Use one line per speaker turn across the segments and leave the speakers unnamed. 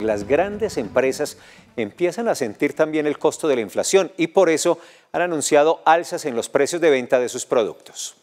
Las grandes empresas empiezan a sentir también el costo de la inflación y por eso han anunciado alzas en los precios de venta de sus productos.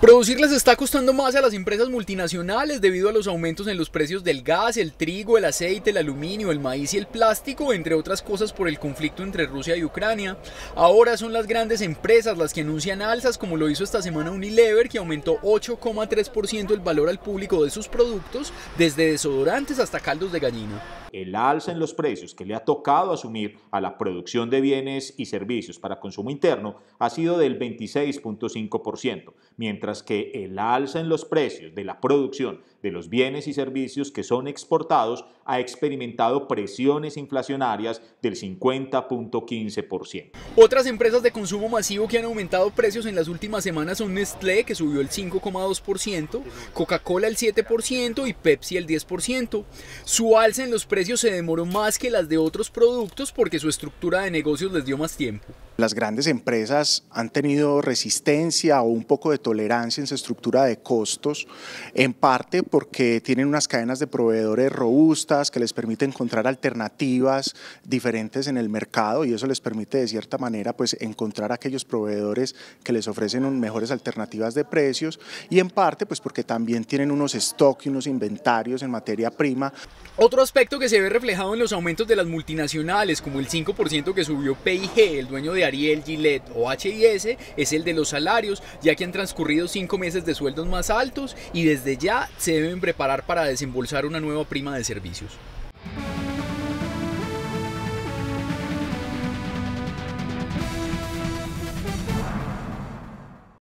Producirlas está costando más a las empresas multinacionales debido a los aumentos en los precios del gas, el trigo, el aceite, el aluminio, el maíz y el plástico, entre otras cosas por el conflicto entre Rusia y Ucrania. Ahora son las grandes empresas las que anuncian alzas, como lo hizo esta semana Unilever, que aumentó 8,3% el valor al público de sus productos, desde desodorantes hasta caldos de gallina el alza en los precios que
le ha tocado asumir a la producción de bienes y servicios para consumo interno ha sido del 26.5%, mientras que el alza en los precios de la producción de los bienes y servicios que son exportados ha experimentado presiones
inflacionarias del
50.15%.
Otras empresas de consumo masivo que han aumentado precios en las últimas semanas son Nestlé, que subió el 5,2%, Coca-Cola el 7% y Pepsi el 10%. Su alza en los precios se demoró más que las de otros productos porque su estructura de negocios les dio más tiempo.
Las grandes empresas han tenido resistencia o un poco de tolerancia en su estructura de costos, en parte porque tienen unas cadenas de proveedores robustas que les permite encontrar alternativas diferentes en el mercado y eso les permite de cierta manera pues encontrar aquellos proveedores que les ofrecen mejores alternativas de precios y en parte pues porque también tienen unos stock y unos inventarios en materia prima.
Otro aspecto que se ve reflejado en los aumentos de las multinacionales como el 5% que subió PIG, el dueño de el Gillette o HIS es el de los salarios, ya que han transcurrido cinco meses de sueldos más altos y desde ya se deben preparar para desembolsar una nueva prima de servicios.